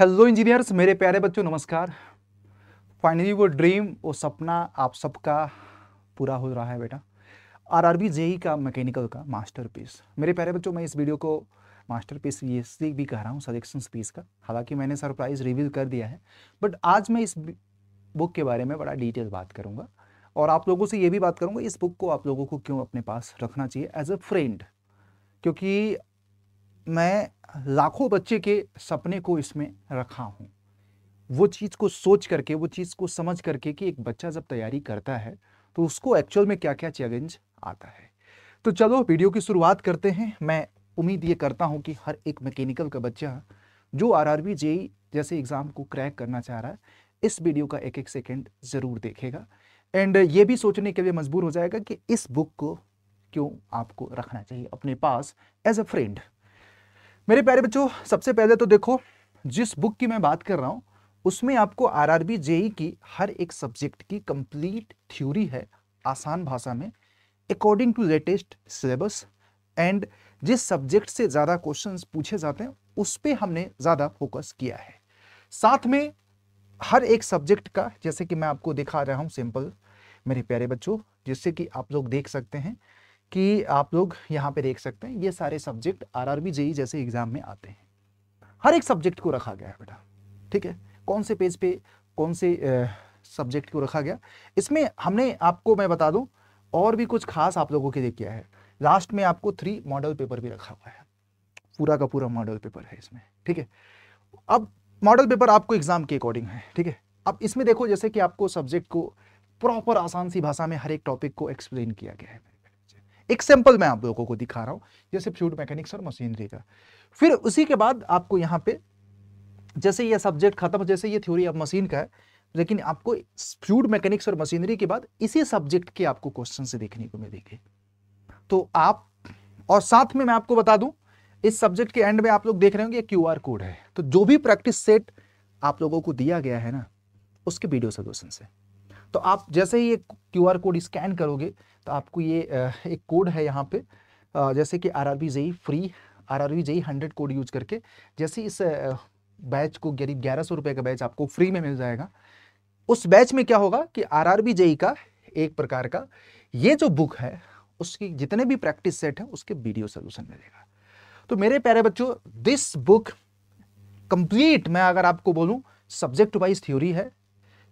hello engineers मेरे प्यारे बच्चों नमस्कार फाइनली वो ड्रीम वो सपना आप सबका पूरा हो रहा है बेटा आरआरबी जेई e का मैकेनिकल का मास्टरपीस मेरे प्यारे बच्चों मैं इस वीडियो को मास्टरपीस ये भी कह रहा हूँ सजेशन पीस का हालांकि मैंने सरप्राइज रिवील कर दिया है बट आज मैं इस बुक के बारे में बड़ा डिटेल बात करूँगा और आप लोगों से ये भी बात करूँगा इस बुक को आप लोगों को क्यों अपने पास रखना चाहिए एज अ फ्रेंड क्योंकि मैं लाखों बच्चे के सपने को इसमें रखा हूँ वो चीज़ को सोच करके वो चीज़ को समझ करके कि एक बच्चा जब तैयारी करता है तो उसको एक्चुअल में क्या क्या चैलेंज आता है तो चलो वीडियो की शुरुआत करते हैं मैं उम्मीद ये करता हूँ कि हर एक मैकेनिकल का बच्चा जो आर आर जैसे एग्ज़ाम को क्रैक करना चाह रहा है इस वीडियो का एक एक सेकेंड ज़रूर देखेगा एंड ये भी सोचने के लिए मजबूर हो जाएगा कि इस बुक को क्यों आपको रखना चाहिए अपने पास एज अ फ्रेंड मेरे प्यारे बच्चों सबसे पहले तो देखो जिस बुक की मैं बात कर रहा हूँ उसमें आपको आर आर बी जेई की हर एक सब्जेक्ट की कंप्लीट थ्योरी है आसान भाषा में according to latest syllabus and जिस सब्जेक्ट से ज़्यादा क्वेश्चंस पूछे जाते हैं उस पर हमने ज़्यादा फोकस किया है साथ में हर एक सब्जेक्ट का जैसे कि मैं आपको दिखा रहा हूँ सिंपल मेरे प्यारे बच्चों जिससे कि आप लोग देख सकते हैं कि आप लोग यहाँ पे देख सकते हैं ये सारे सब्जेक्ट आरआरबी जेई जैसे एग्जाम में आते हैं हर एक सब्जेक्ट को रखा गया है बेटा ठीक है कौन से पेज पे कौन से सब्जेक्ट को रखा गया इसमें हमने आपको मैं बता दूं और भी कुछ खास आप लोगों के लिए किया है लास्ट में आपको थ्री मॉडल पेपर भी रखा हुआ है पूरा का पूरा मॉडल पेपर है इसमें ठीक है अब मॉडल पेपर आपको एग्जाम के अकॉर्डिंग है ठीक है अब इसमें देखो जैसे कि आपको सब्जेक्ट को प्रॉपर आसान सी भाषा में हर एक टॉपिक को एक्सप्लेन किया गया है एक सैंपल मैं आप लोगों को दिखा रहा हूँ जैसे फ्यूड मैकेनिक्स और मशीनरी का फिर उसी के बाद आपको यहाँ पे जैसे ये सब्जेक्ट खत्म जैसे ये थ्योरी अब मशीन का है लेकिन आपको फ्यूड मैकेनिक्स और मशीनरी के बाद इसी सब्जेक्ट के आपको क्वेश्चन से देखने को मिलेंगे तो आप और साथ में मैं आपको बता दूं इस सब्जेक्ट के एंड में आप लोग देख रहे होंगे क्यू आर कोड है तो जो भी प्रैक्टिस सेट आप लोगों को दिया गया है ना उसके वीडियो सोल्यूशन से तो आप जैसे ही ये क्यू कोड स्कैन करोगे तो आपको ये एक कोड है यहाँ पे जैसे कि R R B free R R B hundred code use करके जैसे इस बैच को करीब ग्यारह सौ रुपये का बैच आपको फ्री में मिल जाएगा उस बैच में क्या होगा कि आर आर बी का एक प्रकार का ये जो बुक है उसकी जितने भी प्रैक्टिस सेट है उसके वीडियो सोल्यूशन मिलेगा तो मेरे प्यारे बच्चों दिस बुक कंप्लीट मैं अगर आपको बोलूँ सब्जेक्ट वाइज थ्योरी है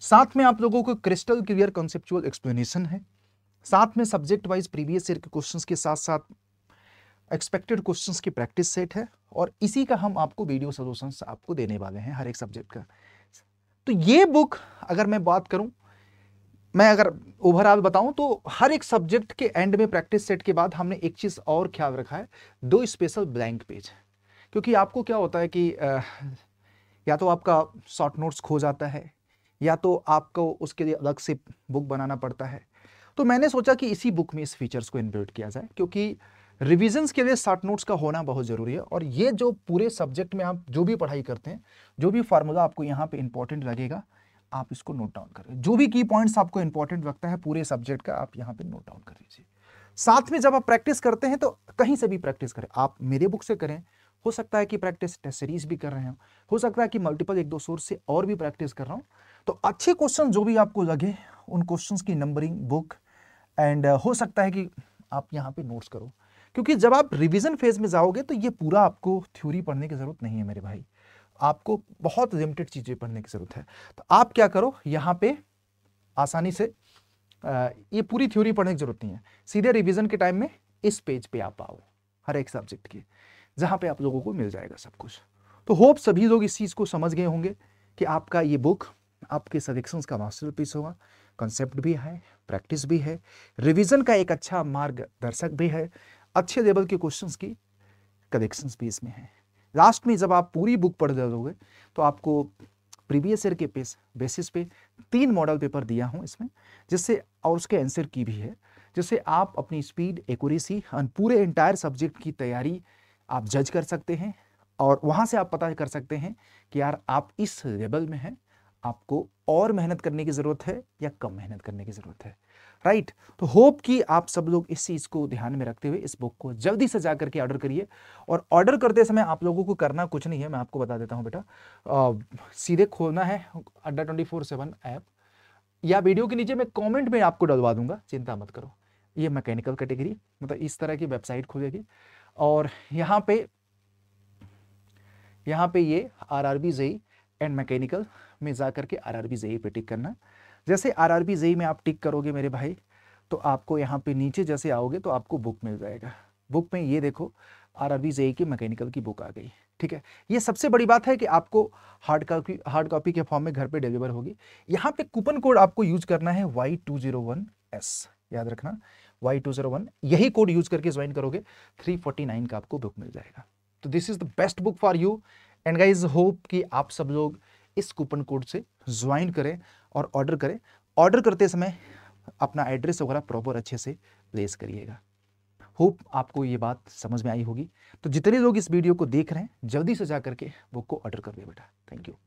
साथ में आप लोगों को क्रिस्टल क्लियर कॉन्सेप्चुअल एक्सप्लेनेशन है साथ में सब्जेक्ट वाइज प्रीवियस ईयर के क्वेश्चंस के साथ साथ एक्सपेक्टेड क्वेश्चंस की प्रैक्टिस सेट है और इसी का हम आपको वीडियो सोल्यूशन आपको देने वाले हैं हर एक सब्जेक्ट का तो ये बुक अगर मैं बात करूं मैं अगर ओवरऑल बताऊं तो हर एक सब्जेक्ट के एंड में प्रैक्टिस सेट के बाद हमने एक चीज़ और ख्याल रखा है दो स्पेशल ब्लैंक पेज क्योंकि आपको क्या होता है कि या तो आपका शॉर्ट नोट्स खो जाता है या तो आपको उसके लिए अलग से बुक बनाना पड़ता है तो मैंने सोचा कि इसी बुक में इस फीचर्स को इन्वर्ट किया जाए क्योंकि रिविजन्स के लिए शार्ट नोट्स का होना बहुत ज़रूरी है और ये जो पूरे सब्जेक्ट में आप जो भी पढ़ाई करते हैं जो भी फार्मूला आपको यहाँ पे इंपॉर्टेंट लगेगा आप इसको नोट डाउन करें जो भी की पॉइंट्स आपको इंपॉर्टेंट लगता है पूरे सब्जेक्ट का आप यहाँ पे नोट डाउन कर लीजिए साथ में जब आप प्रैक्टिस करते हैं तो कहीं से भी प्रैक्टिस करें आप मेरे बुक से करें हो सकता है कि प्रैक्टिस टेस्ट सीरीज भी कर रहे हो हो सकता है कि मल्टीपल एक दो सोर्स से और भी प्रैक्टिस कर रहा हूँ तो अच्छे क्वेश्चन जो भी आपको लगे उन क्वेश्चन की नंबरिंग बुक एंड हो सकता है कि आप यहाँ पे नोट्स करो क्योंकि जब आप रिविजन फेज में जाओगे तो ये पूरा आपको थ्योरी पढ़ने की ज़रूरत नहीं है मेरे भाई आपको बहुत लिमिटेड चीज़ें पढ़ने की ज़रूरत है तो आप क्या करो यहाँ पे आसानी से आ, uh, ये पूरी थ्योरी पढ़ने की ज़रूरत नहीं है सीधे रिवीजन के टाइम में इस पेज पे आप आओ हर एक सब्जेक्ट की जहाँ पे आप लोगों को मिल जाएगा सब कुछ तो होप सभी लोग इस चीज़ को समझ गए होंगे कि आपका ये बुक आपके सजेक्शन का पीस होगा कंसेप्ट भी है प्रैक्टिस भी है रिविजन का एक अच्छा मार्गदर्शक भी है अच्छे लेवल के क्वेश्चन की कलेक्शंस भी इसमें हैं लास्ट में जब आप पूरी बुक पढ़ जाओगे तो आपको प्रीवियस ईयर के पेस, बेसिस पे तीन मॉडल पेपर दिया हूँ इसमें जिससे और उसके आंसर की भी है जिससे आप अपनी स्पीड एक्यूरेसी और पूरे इंटायर सब्जेक्ट की तैयारी आप जज कर सकते हैं और वहाँ से आप पता कर सकते हैं कि यार आप इस लेवल में हैं आपको और मेहनत करने की ज़रूरत है या कम मेहनत करने की ज़रूरत है राइट तो होप कि आप सब लोग इस चीज़ को ध्यान में रखते हुए इस बुक को जल्दी से जा करके ऑर्डर करिए और ऑर्डर करते समय आप लोगों को करना कुछ नहीं है मैं आपको बता देता हूँ बेटा सीधे खोलना है Adda twenty four seven app या वीडियो के नीचे मैं कॉमेंट में आपको डलवा दूंगा चिंता मत करो ये मैकेनिकल कैटेगरी मतलब इस तरह की वेबसाइट खुलेगी और यहाँ पे यहाँ पे ये R R B JE and mechanical में जा करके आर आर बी जेई पे टिक करना जैसे आर आर बी जई में आप टिक करोगे मेरे भाई तो आपको यहाँ पे नीचे जैसे आओगे तो आपको बुक मिल जाएगा बुक में ये देखो आर आर बी जेई की मैकेनिकल की बुक आ गई ठीक है ये सबसे बड़ी बात है कि आपको हार्ड कॉपी हार्ड कॉपी के फॉर्म में घर पे डिलीवर होगी यहाँ पे कूपन कोड आपको यूज करना है Y two zero one S याद रखना वाई टू जीरो वन यही कोड यूज करके ज्वाइन करोगे थ्री फोर्टी नाइन का आपको बुक मिल जाएगा तो this is the best book for you and guys hope कि आप सब लोग इस कूपन कोड से ज्वाइन करें और ऑर्डर करें ऑर्डर करते समय अपना एड्रेस वगैरह प्रॉपर अच्छे से प्लेस करिएगा होप आपको ये बात समझ में आई होगी तो जितने लोग इस वीडियो को देख रहे हैं जल्दी से जा करके बुक को ऑर्डर कर दिए बेटा थैंक यू